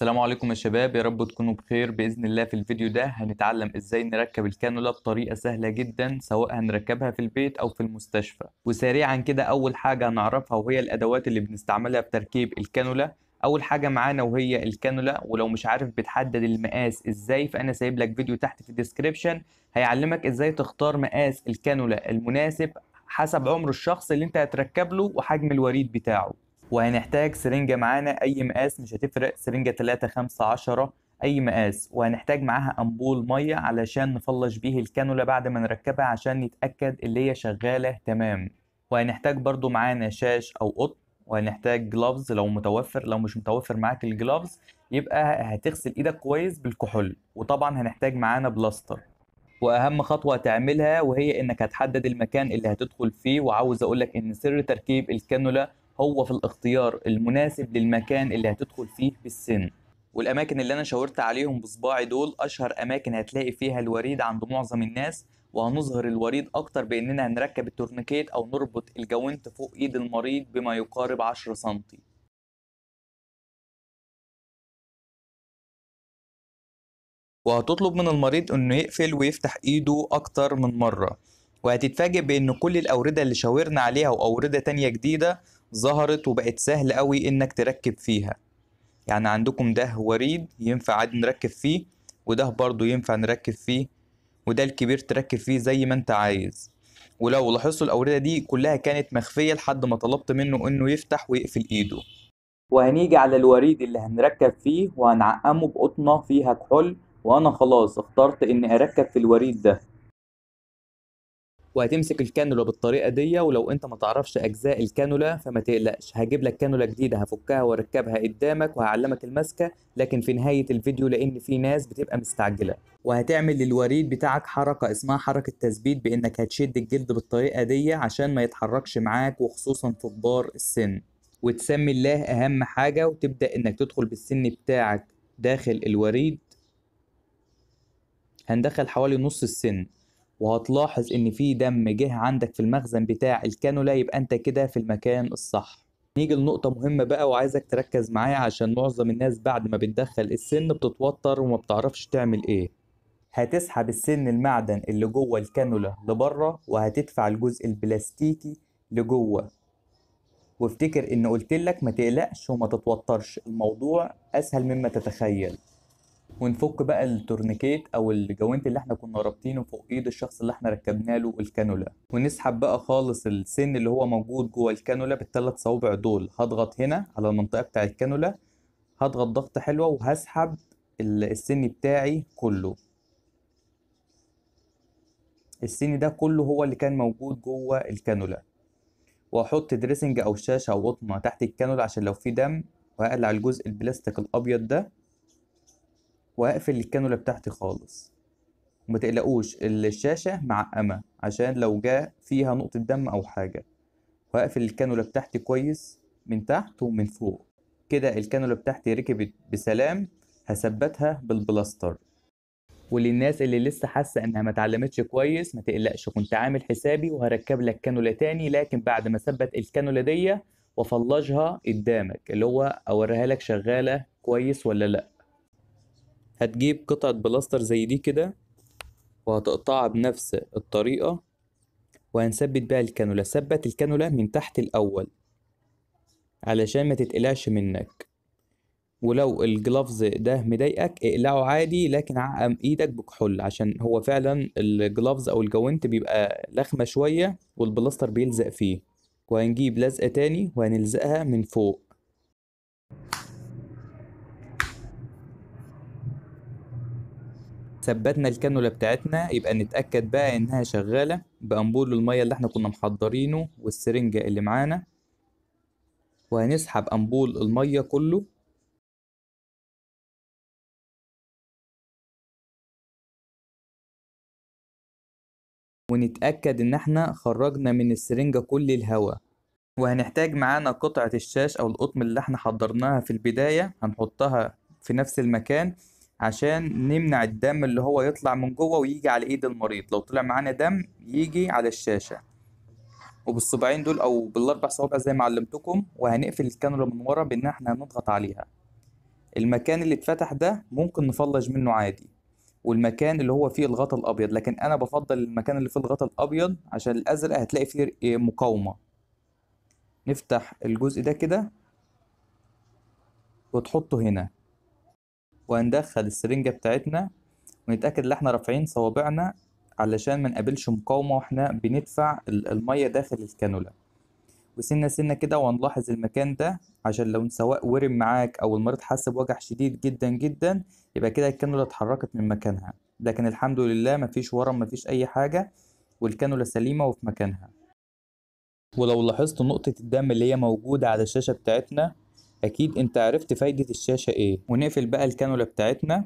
السلام عليكم يا شباب يا رب تكونوا بخير باذن الله في الفيديو ده هنتعلم ازاي نركب الكانولا بطريقه سهله جدا سواء هنركبها في البيت او في المستشفى وسريعا كده اول حاجه هنعرفها وهي الادوات اللي بنستعملها في تركيب الكانولا اول حاجه معانا وهي الكانولا ولو مش عارف بتحدد المقاس ازاي فانا سايب لك فيديو تحت في الديسكريبشن هيعلمك ازاي تختار مقاس الكانولا المناسب حسب عمر الشخص اللي انت هتركب له وحجم الوريد بتاعه وهنحتاج سرنجة معانا أي مقاس مش هتفرق سرنجة 3 5 10 أي مقاس وهنحتاج معاها أمبول مية علشان نفلش بيه الكانولا بعد ما نركبها عشان نتأكد اللي هي شغالة تمام وهنحتاج برضو معانا شاش أو قط وهنحتاج جلافز لو متوفر لو مش متوفر معاك الجلافز يبقى هتغسل ايدك كويس بالكحول وطبعا هنحتاج معانا بلاستر واهم خطوه هتعملها وهي انك هتحدد المكان اللي هتدخل فيه وعاوز اقولك ان سر تركيب الكانولا هو في الاختيار المناسب للمكان اللي هتدخل فيه بالسن والاماكن اللي انا شاورت عليهم بصباعي دول اشهر اماكن هتلاقي فيها الوريد عند معظم الناس وهنظهر الوريد اكتر باننا هنركب التورنيكيت او نربط الجوانت فوق ايد المريض بما يقارب 10 سم وهتطلب من المريض انه يقفل ويفتح ايده اكتر من مرة وهتتفاجئ بان كل الاوردة اللي شاورنا عليها واوردة تانية جديدة ظهرت وبقت سهل قوي انك تركب فيها يعني عندكم ده وريد ينفع عادي نركب فيه وده برضو ينفع نركب فيه وده الكبير تركب فيه زي ما انت عايز ولو لاحظتوا الأوردة دي كلها كانت مخفية لحد ما طلبت منه إنه يفتح ويقفل إيده وهنيجي على الوريد اللي هنركب فيه وهنعقمه بقطنة فيها كحول وأنا خلاص اخترت إني أركب في الوريد ده وهتمسك الكانولا بالطريقه دي ولو انت ما تعرفش اجزاء الكانولا فما تقلقش هجيب لك كانولا جديده هفكها واركبها قدامك وهعلمك المسكه لكن في نهايه الفيديو لان في ناس بتبقى مستعجله وهتعمل للوريد بتاعك حركه اسمها حركه تثبيت بانك هتشد الجلد بالطريقه دي عشان ما يتحركش معاك وخصوصا في كبار السن وتسمي الله اهم حاجه وتبدا انك تدخل بالسن بتاعك داخل الوريد هندخل حوالي نص السن وهتلاحظ ان في دم جه عندك في المخزن بتاع الكانولا يبقى انت كده في المكان الصح نيجي لنقطة مهمة بقى وعايزك تركز معايا عشان معظم الناس بعد ما بتدخل السن بتتوتر وما بتعرفش تعمل ايه هتسحب السن المعدن اللي جوه الكانولا لبره وهتدفع الجزء البلاستيكي لجوه وافتكر ان قلتلك ما تقلقش وما تتوترش الموضوع اسهل مما تتخيل ونفك بقى التورنيكيت او الجوانت اللي احنا كنا رابطينه فوق ايد الشخص اللي احنا ركبنا له الكانولا ونسحب بقى خالص السن اللي هو موجود جوه الكانولا بالثلاث صوابع دول هضغط هنا على المنطقه بتاع الكانولا هضغط ضغطه حلوه وهسحب السن بتاعي كله السن ده كله هو اللي كان موجود جوه الكانولا واحط دريسنج او شاشه او قطنه تحت الكانولا عشان لو في دم وهقلع الجزء البلاستيك الابيض ده وهقفل الكانولا بتاعتي خالص وما تقلقوش الشاشة معقمة عشان لو جاء فيها نقطة دم أو حاجة وهقفل الكانولا بتاعتي كويس من تحت ومن فوق كده الكانولا بتاعتي ركبت بسلام هثبتها بالبلاستر وللناس اللي لسه حاسه انها ما اتعلمتش كويس ما تقلقش كنت عامل حسابي وهركب لك كانولا تاني لكن بعد ما اثبت الكانولا دي وافلجها قدامك اللي هو اوريها لك شغاله كويس ولا لا هتجيب قطعة بلاستر زي دي كده وهتقطعها بنفس الطريقة وهنثبت بيها الكانولا ثبت الكانولا من تحت الأول علشان ما تتقلعش منك ولو الجلافز ده مضايقك اقلعه عادي لكن عقم ايدك بكحول عشان هو فعلا الجلافز او الجوانت بيبقى لخمة شوية والبلاستر بيلزق فيه وهنجيب لزقة تاني وهنلزقها من فوق ثبتنا الكانولا بتاعتنا يبقى نتاكد بقى انها شغاله بامبول الميه اللي احنا كنا محضرينه والسرنجه اللي معانا وهنسحب امبول الميه كله ونتاكد ان احنا خرجنا من السرنجه كل الهواء وهنحتاج معانا قطعه الشاش او القطن اللي احنا حضرناها في البدايه هنحطها في نفس المكان عشان نمنع الدم اللي هو يطلع من جوه ويجي على ايد المريض لو طلع معانا دم يجي على الشاشه وبالصباعين دول او بالاربع صوابع زي ما علمتكم وهنقفل الكانولا من ورا بان احنا هنضغط عليها المكان اللي اتفتح ده ممكن نفلج منه عادي والمكان اللي هو فيه الغطاء الابيض لكن انا بفضل المكان اللي فيه الغطاء الابيض عشان الازرق هتلاقي فيه إيه، مقاومه نفتح الجزء ده كده وتحطه هنا وهندخل السرنجة بتاعتنا ونتأكد إن احنا رافعين صوابعنا علشان ما نقابلش مقاومة واحنا بندفع المية داخل الكانولا وسنة سنة كده وهنلاحظ المكان ده عشان لو سواء ورم معاك أو المريض حس بوجع شديد جدا جدا يبقى كده الكانولا اتحركت من مكانها لكن الحمد لله مفيش ورم مفيش أي حاجة والكانولا سليمة وفي مكانها ولو لاحظت نقطة الدم اللي هي موجودة على الشاشة بتاعتنا اكيد انت عرفت فايدة الشاشة ايه ونقفل بقى الكانولا بتاعتنا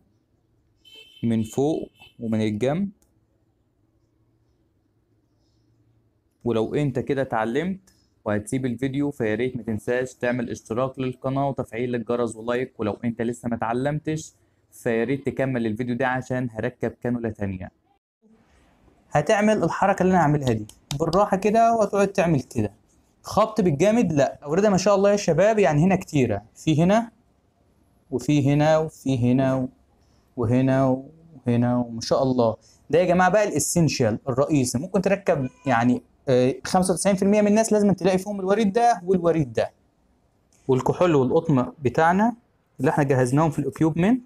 من فوق ومن الجنب ولو انت كده اتعلمت وهتسيب الفيديو فيا ريت ما تنساش تعمل اشتراك للقناة وتفعيل الجرس ولايك ولو انت لسه ما اتعلمتش فيا ريت تكمل الفيديو ده عشان هركب كانولا تانية هتعمل الحركة اللي انا هعملها دي بالراحة كده وتقعد تعمل كده خبط بالجامد لا اوردها ما شاء الله يا شباب يعني هنا كتيره في هنا وفي هنا وفي هنا وهنا وهنا وما شاء الله ده يا جماعه بقى الاسينشال الرئيسي ممكن تركب يعني 95% آه، من الناس لازم تلاقي فيهم الوريد ده والوريد ده والكحول والقطن بتاعنا اللي احنا جهزناهم في الاكيوبمنت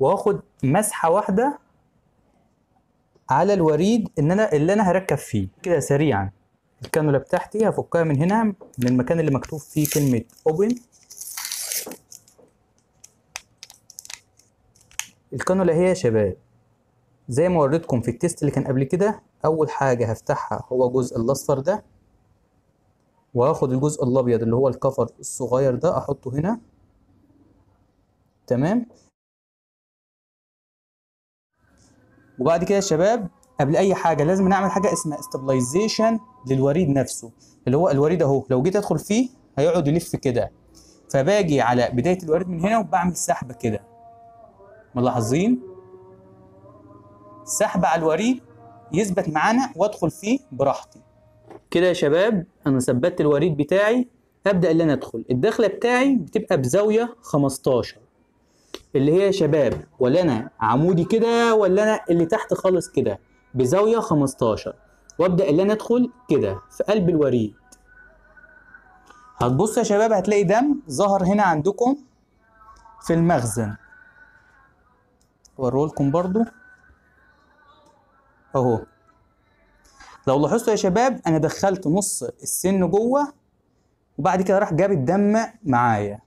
واخد مسحه واحده على الوريد ان انا اللي انا هركب فيه كده سريعا الكانولا بتاعتي هفكها من هنا من المكان اللي مكتوب فيه كلمة open الكانولا هي يا شباب زي ما وريتكم في التيست اللي كان قبل كده اول حاجة هفتحها هو الجزء الاصفر ده وهاخد الجزء الابيض اللي هو الكفر الصغير ده احطه هنا تمام وبعد كده يا شباب قبل اي حاجة لازم نعمل حاجة اسمها استابلايزيشن للوريد نفسه اللي هو الوريد اهو لو جيت ادخل فيه هيقعد يلف كده فباجي على بدايه الوريد من هنا وبعمل سحبه كده ملاحظين سحبه على الوريد يثبت معانا وادخل فيه براحتي كده يا شباب انا ثبتت الوريد بتاعي ابدا ان انا ادخل الدخله بتاعي بتبقى بزاويه 15 اللي هي يا شباب ولا انا عمودي كده ولا انا اللي تحت خالص كده بزاويه 15 وابدا ان انا ادخل كده في قلب الوريد هتبص يا شباب هتلاقي دم ظهر هنا عندكم في المخزن اوريهولكم برضو اهو لو لاحظتوا يا شباب انا دخلت نص السن جوه وبعد كده راح جاب الدم معايا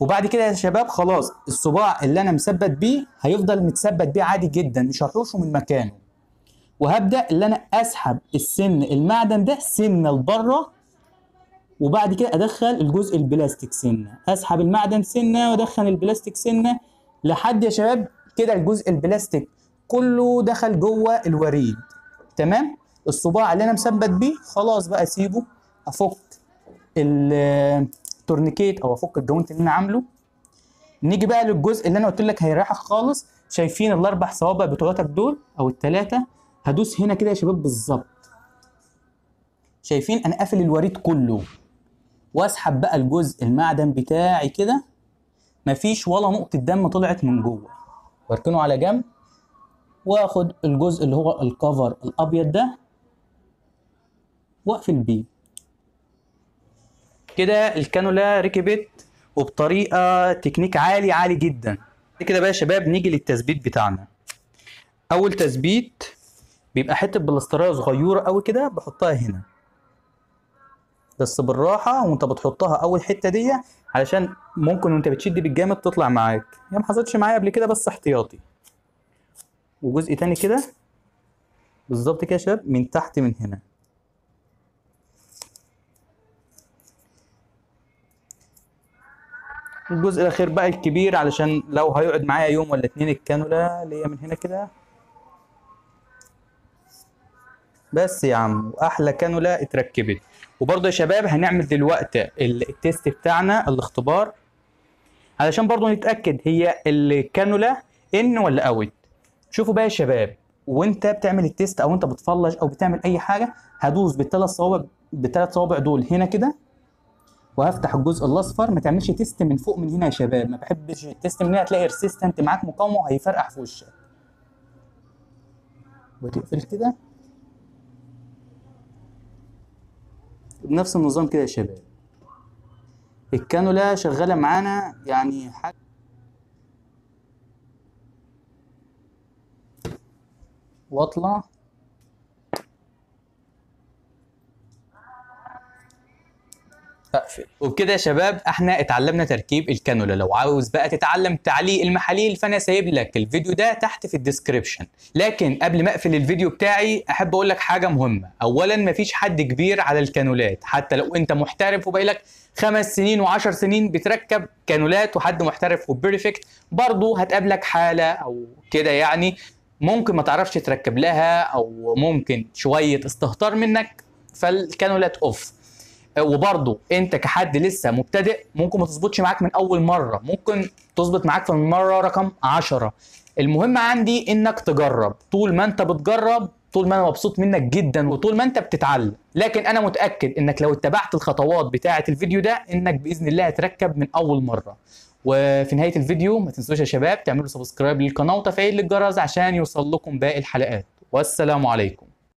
وبعد كده يا شباب خلاص الصباع اللي انا مثبت بيه هيفضل متثبت بيه عادي جدا مش هحوشه من مكانه وهبدا ان انا اسحب السن المعدن ده سنه لبره وبعد كده ادخل الجزء البلاستيك سنه اسحب المعدن سنه وادخل البلاستيك سنه لحد يا شباب كده الجزء البلاستيك كله دخل جوه الوريد تمام الصباع اللي انا مثبت بيه خلاص بقى اسيبه افك التورنيكيت او افك الجوينت اللي انا عامله نيجي بقى للجزء اللي انا قلت لك هيريحك خالص شايفين الاربع صوابع بتوعتك دول او الثلاثه هدوس هنا كده يا شباب بالظبط شايفين انا قافل الوريد كله واسحب بقى الجزء المعدن بتاعي كده مفيش ولا نقطه دم طلعت من جوه واركنه على جنب واخد الجزء اللي هو الكفر الابيض ده واقفل بيه كده الكانولا ركبت وبطريقه تكنيك عالي عالي جدا كده بقى يا شباب نيجي للتثبيت بتاعنا اول تثبيت بيبقى حته بلسترايه صغيره قوي كده بحطها هنا بس بالراحه وانت بتحطها اول حته دي علشان ممكن وانت بتشد بالجامد تطلع معاك هي ما حصلتش معايا قبل كده بس احتياطي وجزء تاني كده بالظبط كده يا شباب من تحت من هنا الجزء الاخير بقى الكبير علشان لو هيقعد معايا يوم ولا اتنين الكانولا اللي هي من هنا كده بس يا عم واحلى كانولا اتركبت وبرضه يا شباب هنعمل دلوقتي التيست بتاعنا الاختبار علشان برضه نتاكد هي الكانولا ان ولا اوت شوفوا بقى يا شباب وانت بتعمل التيست او انت بتفلج او بتعمل اي حاجه هدوس بالثلاث صوابع بالثلاث صوابع دول هنا كده وهفتح الجزء الاصفر ما تعملش تيست من فوق من هنا يا شباب ما بحبش التيست من هنا هتلاقي ريسيستنت معاك مقاومه هيفرقع في وشك وتقفل كده بنفس النظام كده يا شباب الكانولا شغاله معانا يعني حاجه واطلع وبكده يا شباب احنا اتعلمنا تركيب الكانولا لو عاوز بقى تتعلم تعليق المحاليل فانا سايب لك الفيديو ده تحت في الديسكريبشن لكن قبل ما اقفل الفيديو بتاعي احب اقول لك حاجه مهمه اولا مفيش حد كبير على الكانولات حتى لو انت محترف وبقالك خمس سنين وعشر سنين بتركب كانولات وحد محترف وبيرفكت برضه هتقابلك حاله او كده يعني ممكن ما تعرفش تركب لها او ممكن شويه استهتار منك فالكانولات اوف آه، وبرضه انت كحد لسه مبتدئ ممكن ما تظبطش معاك من اول مره ممكن تظبط معاك في المره رقم 10 المهم عندي انك تجرب طول ما انت بتجرب طول ما انا مبسوط منك جدا وطول ما انت بتتعلم لكن انا متاكد انك لو اتبعت الخطوات بتاعه الفيديو ده انك باذن الله هتركب من اول مره وفي نهايه الفيديو ما تنسوش يا شباب تعملوا سبسكرايب للقناه وتفعيل الجرس عشان يوصل لكم باقي الحلقات والسلام عليكم